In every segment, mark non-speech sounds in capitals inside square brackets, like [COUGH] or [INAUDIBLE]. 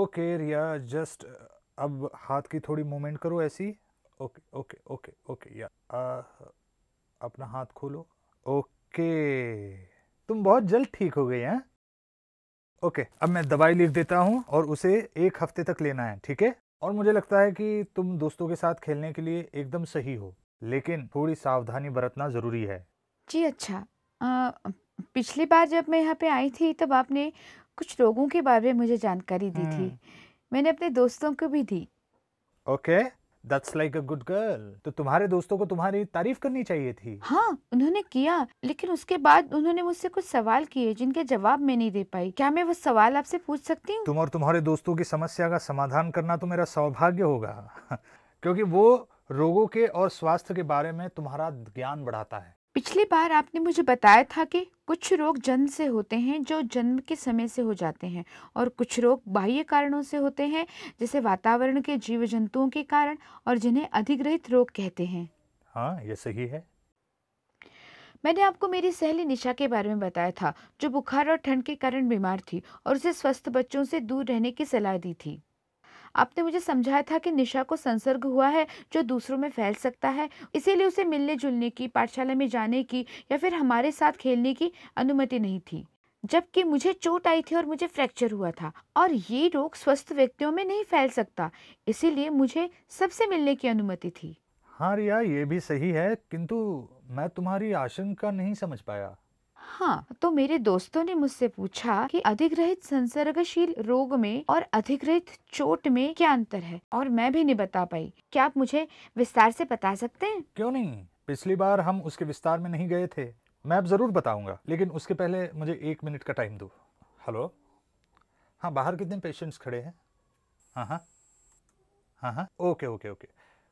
Okay रिया just अब हाथ की थोड़ी मूवमेंट करो ऐसी ओके ओके ओके ओके या आ, अपना हाथ खोलो ओके तुम बहुत जल्द ठीक हो गई हैं ओके अब मैं दवाई लिख देता हूँ और उसे एक हफ्ते तक लेना है ठीक है और मुझे लगता है कि तुम दोस्तों के साथ खेलने के लिए एकदम सही हो लेकिन थोड़ी सावधानी बरतना ज़रूरी है जी अच्छा आ, पिछली बार जब मैं यहाँ पे आई थी तब आपने कुछ लोगों के बारे में मुझे जानकारी दी थी हम्म। मैंने अपने दोस्तों को भी दी okay that's like a good girl तो तुम्हारे दोस्तों को तुम्हारी तारीफ करनी चाहिए थी हाँ उन्होंने किया लेकिन उसके बाद उन्होंने मुझसे कुछ सवाल किए जिनके जवाब मैं नहीं दे पाई क्या मैं वो सवाल आपसे पूछ सकती हूँ तुम और तुम्हारे दोस्तों की समस्या का समाधान करना तो मेरा सौभाग्य होगा [LAUGHS] क्योंकि वो रोगों के और स्वास्थ्य के बारे में तुम्हारा ज्ञान बढ़ाता है पिछली बार आपने मुझे बताया था कि कुछ रोग जन्म से होते हैं जो जन्म के समय से हो जाते हैं और कुछ रोग बाह्य कारणों से होते हैं जैसे वातावरण के जीव जंतुओं के कारण और जिन्हें अधिग्रहित रोग कहते हैं हाँ ये सही है मैंने आपको मेरी सहेली निशा के बारे में बताया था जो बुखार और ठंड के कारण बीमार थी और उसे स्वस्थ बच्चों से दूर रहने की सलाह दी थी आपने मुझे समझाया था कि निशा को संसर्ग हुआ है जो दूसरों में फैल सकता है इसीलिए उसे मिलने जुलने की पाठशाला में जाने की या फिर हमारे साथ खेलने की अनुमति नहीं थी जबकि मुझे चोट आई थी और मुझे फ्रैक्चर हुआ था और ये रोग स्वस्थ व्यक्तियों में नहीं फैल सकता इसीलिए मुझे सबसे मिलने की अनुमति थी हाँ रिया ये भी सही है किंतु मैं तुम्हारी आशंका नहीं समझ पाया हाँ तो मेरे दोस्तों ने मुझसे पूछा कि अधिग्रहित संसर्गशील रोग में और अधिग्रहित चोट में क्या अंतर है और मैं भी नहीं बता पाई क्या आप मुझे विस्तार से बता सकते हैं क्यों नहीं पिछली बार हम उसके विस्तार में नहीं गए थे मैं अब जरूर बताऊंगा लेकिन उसके पहले मुझे एक मिनट का टाइम दो हेलो हाँ बाहर कितने पेशेंट्स खड़े हैं हाँ हाँ हाँ हाँ ओके ओके ओके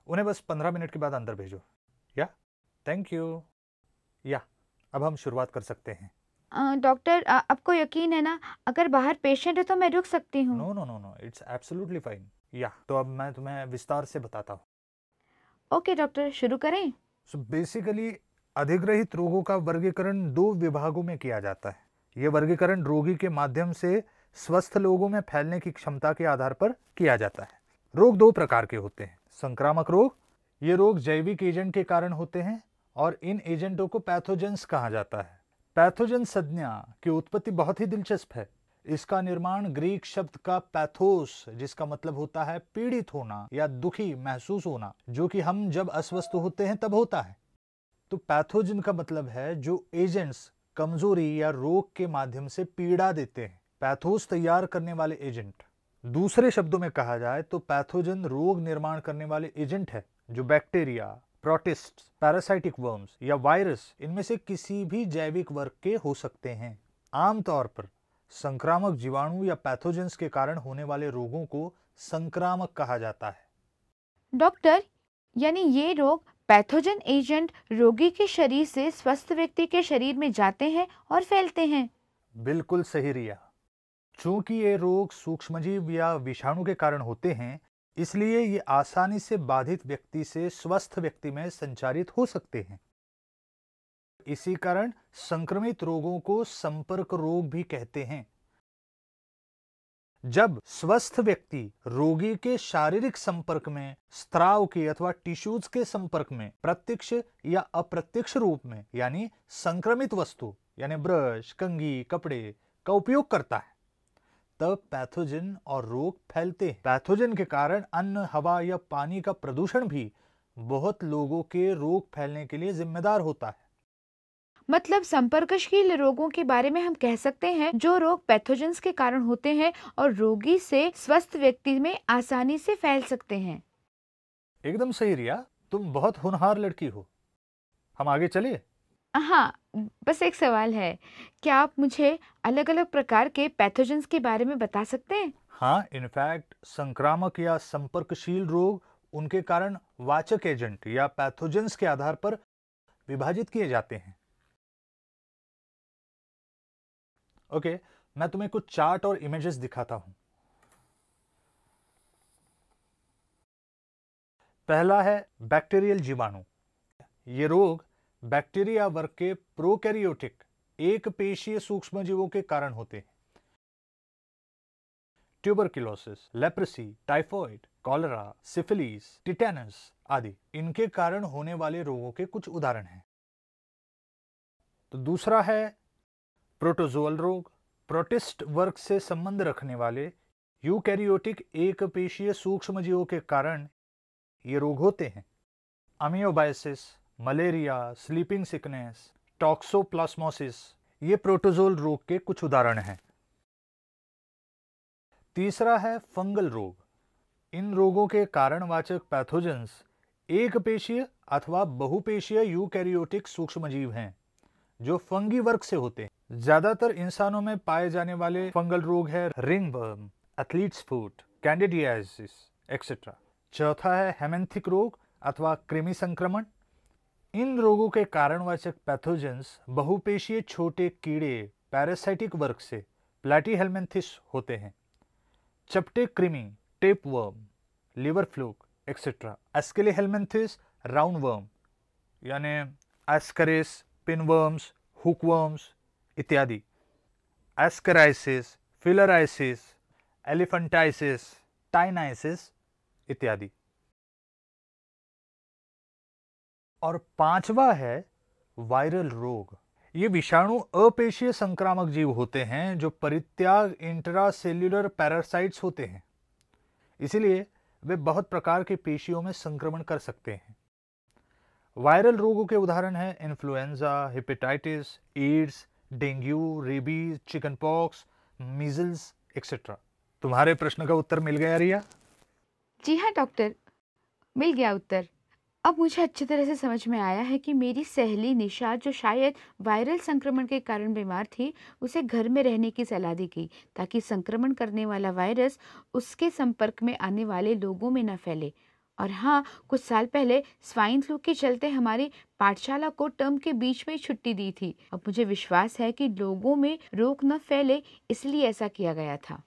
उन्हें बस पंद्रह मिनट के बाद अंदर भेजो या थैंक यू या अब हम शुरुआत कर सकते हैं डॉक्टर आपको यकीन है ना अगर बाहर पेशेंट है तो मैं रुक सकती हूँ no no no no it's absolutely fine या तो अब मैं तुम्हें विस्तार से बताता हूँ ओके डॉक्टर शुरू करें सो बेसिकली अधिग्रहित रोगों का वर्गीकरण दो विभागों में किया जाता है ये वर्गीकरण रोगी के माध्यम से स्वस्थ लोगों में फैलने की क्षमता के आधार पर किया जाता है रोग दो प्रकार के होते हैं संक्रामक रोग ये रोग जैविक एजेंट के कारण होते हैं और इन एजेंटों को पैथोजेंस कहा जाता है पैथोजन संज्ञा की उत्पत्ति बहुत ही दिलचस्प है इसका निर्माण ग्रीक शब्द का पैथोस जिसका मतलब होता है पीड़ित होना या दुखी महसूस होना जो कि हम जब अस्वस्थ होते हैं तब होता है तो पैथोजन का मतलब है जो एजेंट्स कमजोरी या रोग के माध्यम से पीड़ा देते हैं पैथोस तैयार करने वाले एजेंट दूसरे शब्दों में कहा जाए तो पैथोजन रोग निर्माण करने वाले एजेंट है जो बैक्टीरिया प्रोटिस्ट पैरासाइटिक वर्म्स या वायरस इनमें से किसी भी जैविक वर्ग के हो सकते हैं आमतौर पर संक्रामक जीवाणु या पैथोजेंस के कारण होने वाले रोगों को संक्रामक कहा जाता है डॉक्टर यानी ये रोग पैथोजन एजेंट रोगी के शरीर से स्वस्थ व्यक्ति के शरीर में जाते हैं और फैलते हैं बिल्कुल सही रिया चूंकि ये रोग सूक्ष्मजीव या विषाणु के कारण होते हैं इसलिए ये आसानी से बाधित व्यक्ति से स्वस्थ व्यक्ति में संचारित हो सकते हैं इसी कारण संक्रमित रोगों को संपर्क रोग भी कहते हैं जब स्वस्थ व्यक्ति रोगी के शारीरिक संपर्क में स्त्राव के अथवा टिश्यूज के संपर्क में प्रत्यक्ष या अप्रत्यक्ष रूप में यानी संक्रमित वस्तु यानी ब्रश कंगी कपड़े का उपयोग करता है तब पैथोजन और रोग फैलते हैं पैथोजन के कारण अन्न हवा या पानी का प्रदूषण भी बहुत लोगों के रोग फैलने के लिए जिम्मेदार होता है मतलब संपर्कशील रोगों के बारे में हम कह सकते हैं जो रोग पैथोजेंस के कारण होते हैं और रोगी से स्वस्थ व्यक्ति में आसानी से फैल सकते हैं एकदम सही रिया तुम बहुत होनहार लड़की हो हम आगे चलिए हाँ बस एक सवाल है क्या आप मुझे अलग अलग प्रकार के पैथोजेंस के बारे में बता सकते हैं हाँ इनफैक्ट संक्रामक या संपर्कशील रोग उनके कारण वाचक एजेंट या पैथोजेंस के आधार पर विभाजित किए जाते हैं ओके मैं तुम्हें कुछ चार्ट और इमेजेस दिखाता हूं पहला है बैक्टीरियल जीवाणु ये रोग बैक्टीरिया वर्ग के प्रोकैरियोटिक एक पेशीय सूक्ष्म जीवों के कारण होते हैं tuberculosis leprosy typhoid cholera syphilis tetanus आदि इनके कारण होने वाले रोगों के कुछ उदाहरण हैं तो दूसरा है प्रोटोजोअल रोग प्रोटिस्ट वर्ग से संबंध रखने वाले यूकैरियोटिक एक पेशीय सूक्ष्म जीवों के कारण ये रोग होते हैं amoebiasis malaria sleeping sickness toxoplasmosis ये प्रोटोजोल रोग के कुछ उदाहरण हैं तीसरा है फंगल रोग इन रोगों के कारणवाचक पैथोजेंस एक पेशीय अथवा बहुपेशीय यूकैरियोटिक सूक्ष्मजीव हैं जो फंगी वर्ग से होते हैं ज्यादातर इंसानों में पाए जाने वाले फंगल रोग है ring worm athlete's foot candidiasis etcetera चौथा है हेमेंथिक रोग अथवा कृमि संक्रमण इन रोगों के कारणवाचक पैथोजेंस बहुपेशीय छोटे कीड़े पैरासाइटिक वर्ग से प्लेटीहेलमेंथिस होते हैं चपटे क्रिमी tape worm liver fluke etcetera aschelminthes round worm यानी एस्करेस पिनवर्म्स हुकवर्म्स इत्यादि एस्कराइसिस फिलराइसिस एलिफेंटाइसिस टाइनाइसिस इत्यादि और पांचवा है वायरल रोग ये विषाणु अपेशीय संक्रामक जीव होते हैं जो परित्याग इंट्रासेल्युलर पैरासाइट्स होते हैं इसीलिए वे बहुत प्रकार के पेशियों में संक्रमण कर सकते हैं वायरल रोगों के उदाहरण हैं influenza hepatitis AIDS dengue rabies chicken pox measles etcetera तुम्हारे प्रश्न का उत्तर मिल गया रिया जी हाँ डॉक्टर मिल गया उत्तर अब मुझे अच्छी तरह से समझ में आया है कि मेरी सहेली निशा जो शायद वायरल संक्रमण के कारण बीमार थी उसे घर में रहने की सलाह दी गई ताकि संक्रमण करने वाला वायरस उसके संपर्क में आने वाले लोगों में न फैले और हाँ कुछ साल पहले स्वाइन फ्लू के चलते हमारी पाठशाला को टर्म के बीच में छुट्टी दी थी अब मुझे विश्वास है कि लोगों में रोग न फैले इसलिए ऐसा किया गया था